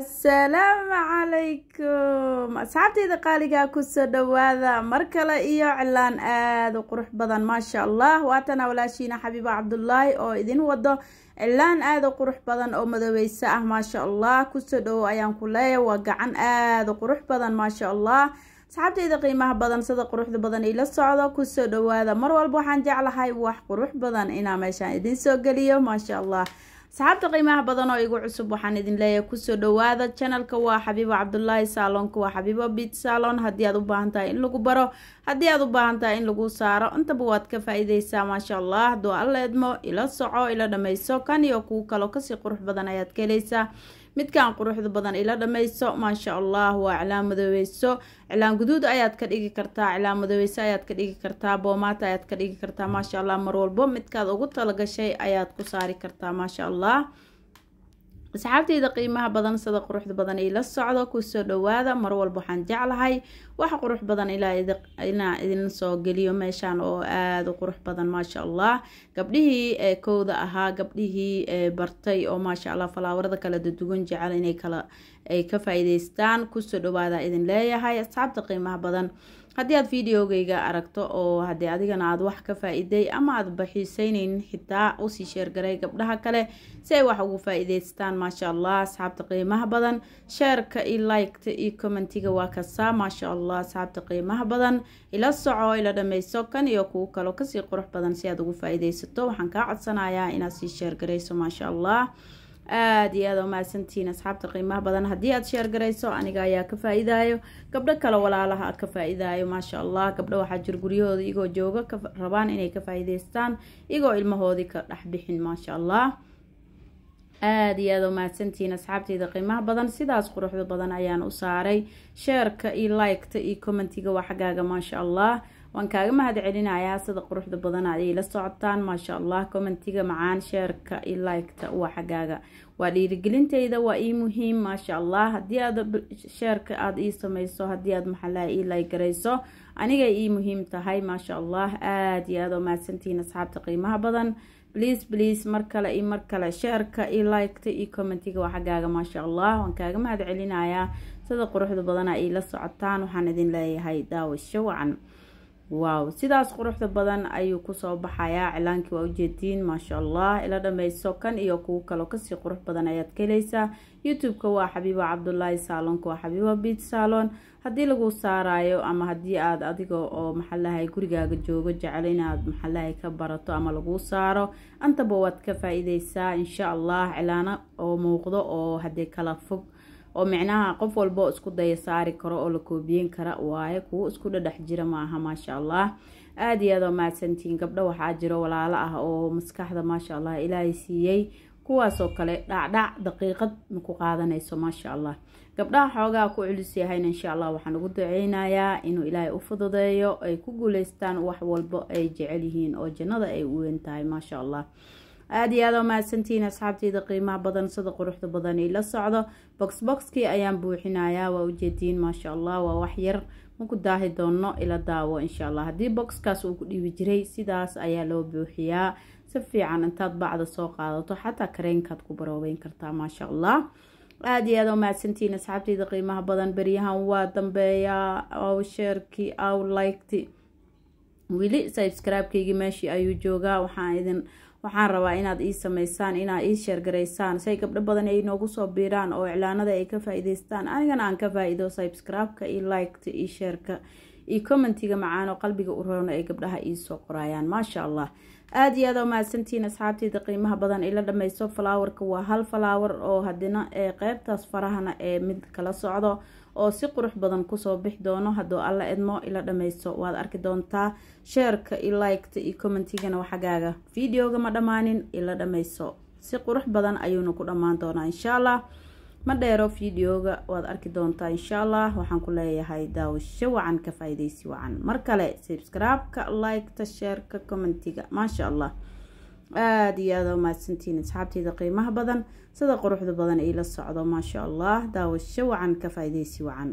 asalaamu calaykum asxaabteyda qaaligaa kusoo dhowaada mar kale iyo cilaan aada u qurux badan maasha allah waatana walaashiina xabiiba cabdulaahi oo idin wado cilaan aada u qurux badan oo madoobeyso ah maasha allah kusoo dhowow ayaan ku leeya waa gacan aada u qurux badan maasha allah asxaabteyda qiimaha badan sida quruxda badan ila socdo kusoo dhowaada mar walba waxaan jeclahay wax qurux badan inaa meeshaan idin soo geliyo maasha allah saxaabta qiimaha badan oo igu cusub waxaan idin leeyahay kusoo dhawaada janalka waa xabiibo cabdulaahi saaloonka waa xabiibo bit saalon haddii aad u baahan tahay in lagu baro haddii aad u baahan tahay in lagu saaro intaba waad ka faa-iideysaa maasha allah hadduu alla edmo ila soco ila dhammayso kan iyo kuu kaloo kasii qurux badan ayaad ka heleysaa midkan quruxda badan ila dhammayso maasha allah waa cilaan madoweyso cilaan guduud ayaad ka dhigi kartaa cilaan madoweyso ayaad ka dhigi kartaa boomaata ayaad ka dhigi kartaa maasha allah mar walbo midkaad ugu talagashay ayaad ku saari kartaa maasha allah asxaabteyda qiimaha badan sida quruxda badan la socdo kusoo dhowaada mar walba waxaan jeclahay wax qurux badan inaa idin soo geliyo meeshaan oo aada u qurux badan maasha allah gabdhihii ee kowda ahaa gabdhihii ee bartay oo maasha allah falaawarada kala dadugan jecel inay kala ay ka faa'iidaystaan kusoo dhawaada idin leeyahay asxaabta qiimaha badan haddii aad videogeyga aragto oo haddii adigana aad wax ka faa ama aadba xiiseyneyn xitaa usii sheergaray gabdhaha kale si ay wax ugu faa-iideystaan maasha allah asxaabta qiimaha badan sheerka iyo liketa iyo commentiga waa kasaa maasha allah asxaabta qiimaha badan ila soco ila dhammayso kan iyo kuu kaloo kasii qurux badan si aad ugu faa waxaan kaa codsanayaa inaad sii sheergarayso maasha allah aada iyo aada umahadsantihiin asxaabta qiimaha badan haddii aad sheer garayso aniga ayaa ka faa-idaayo gabdho kale walaalaha ka faa-idaayo maasha allah gabdho waxaa jir guryahooda igoo jooga rabaan inay ka faa-iideystaan igoo ilmahoodii ka dhexbixin maasha allah aada iyo aada umahadsantihiin asxaabteyda qiimaha badan sidaas quruxda badan ayaan u saaray sheerka iyo like iyo commentiga waa xaggaaga maasha allah waan kaaga mahadcelinayaa sida quruxda badan ad ila socotaan maasha allah commentiga macaan sheerka iyo liketa waa ah xagaaga waa dhiirigelinteyda waa ii muhiim maasha allah haddii aad sheerka aada ii sameyso haddii aad maxalaha ii laygarayso anigay ii muhiim tahay maasha allah aada iyo aada oo maadsantihiin asxaabta qiimaha badan bliase bliase mar kale iyo mar kale sheerka iyo liketa iyo commentiga waa xaggaaga maasha allah waan kaaga mahad celinayaa sida quruxda badana iila socotaan waxaan idin leeyahay daawasho wacan waaw sidaas quruxda badan ayuu kusoo baxayaa cilaankii waa ujeediin maasha allah ila dhameyso kan iyo kuwo kaloo kasii qurux badan ayaad ka heleysaa youtube-ka waa xabiibo cabdulaahi saaloonka waa xabiibo biit saaloon haddii lagu saaraayo ama haddii aad adiga oo maxalahay gurigaaga joogo jecel inaad maxalahay ka barato ama lagu saaro antaba waad ka faa-iideysaa insha allah cilaano oo muuqdo oo haddee kala fog oo micnaha qof walbo isku daya saari karo oo la koobiyeyn kara waaye kuwo isku dhadhex jira maaha maasha allah aada iyo aada oo mahadsantiin gabdho waxaa jiro walaalo ah oo maskaxda maasha allah ilaahay siiyey kuwaasoo kale dhacdhac daqiiqad maku qaadanayso maasha allah gabdhaha xoogaa ku culus yahayna insha allah waxaan ugu duceynayaa inuu ilaahay u fududeeyo ay ku guuleystaan wax walbo ay jecel yihiin oo jannada ay u weyn tahay maasha allah aada iyo aada mahadsantihiin asxaabteyda qiimaha badan sida quruxda badan la socdo box boxkii ayaan buuxinayaa waa ujeediin maasha allah waa wax yar maku daahi doono ila daawo insha allah haddii boxkaas uu ku dhibi jiray sidaas ayaa loo buuxiyaa si fiican intaad bacda soo qaadato xataa kareenkaad ku baroobeyn kartaa maasha allah aada iyo aada mahadsantihiin asxaabteyda qiimaha badan beryahan waa dambeeyaa aw sheerki aw liketi weli subscribe-kaygii meeshii ayuu joogaa waxaan idin waxaan rabaa inaad ii sameysaan inaa ii sheergaraysaan si ay gabdho badan ay noogu soo biiraan oo iclaanada ay ka faa anigana aan ka faa-iido subscribe-ka iyo like-ta iyo sheerka iyo commentiga macaanoo qalbiga u roona ay gabdhaha ii soo qoraayaan maasha allah aada iyo aad oo mahadsantiin asxaabteyda qiimaha badan ila dhameyso falaawarka waa hal falaawar oo hadina ee eh, qeybtaas farahana ee eh, mid kala socdo oo si qurux badan kusoo bixi doono hadduu alla idmo ila dhammaysto waad arki doontaa sheerka io liketa iyo commentigana waa videoga ma dhammaanin ila dhammayso si qurux badan ayuuna ku dhammaan doonaa insha allah ma dheero videoga waad arki doontaa insha allah waxaan ku leeyahay daawasho wacan ka faa wacan mar kale subscribe-ka like sheerka commentiga maasha allah aada iyo aada mahadsantiin asxaabteyda qiimaha badan sida quruxda badan ay la socdo maasha allah daawasho wacan ka faa wacan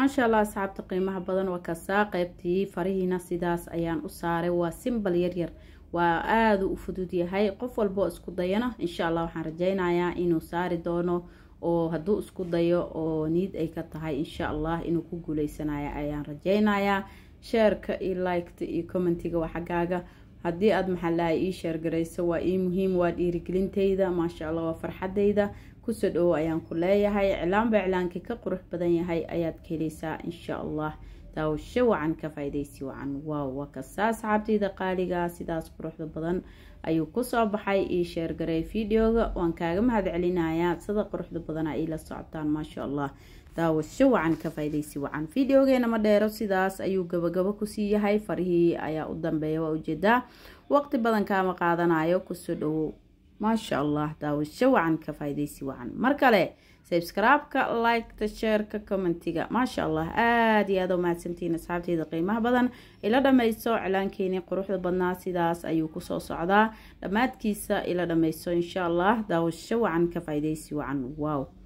maasha allah asxaabta qiimaha badan waa kasaa qeybtii farihiina sidaas ayaan u saaray waa simbal yaryar waa aada u fudud yahay qof walboo isku dayana insha allah waxaan rajeynayaa inuu saari doono oo hadduu isku dayo oo niid ay ka tahay insha allah inuu ku guuleysanaya ayaan rajeynayaa sheerka iyo liketa iyo commentiga waa xaggaaga haddii aada maxallaha ii sheergarayso waa ii muhiim waa dhiirigelintayda maasha allah waa farxadayda kusoo dhowo ayaan ku leeyahay iclaanba iclaankii ka qurux badan yahay ayaad ka helaysaa insha allah daawasho wacan ka faaidaysi wacan waaw waa kasaa asxaabtayda qaaliga sidaas quruxda badan ayuu kusoo baxay ii sheergaray videoga waan kaaga mahad celinayaa sida quruxda badana ay la socotaan maasha allah daawasho wacan ka faaidaysi wacan videogeena ma dheero sidaas ayuu gabagabo kusii yahay farihii ayaa u dambeeya waa ujeedaa waqti badan kaama qaadanayo kusoo dhawow maasha allah daawasho wacan ka faaidaysi wacan mar kale sabscribe-ka like sheerka commentiga maasha allah aada iyo aada u mahadsantihiin asxaabteyda qiimaha badan ila dhammayso cilaankeenii quruxda badnaa sidaas ayuu kusoo socdaa dhammaadkiisa ila dhammayso insha allah daawasho wacan ka faaidaysi wacan wow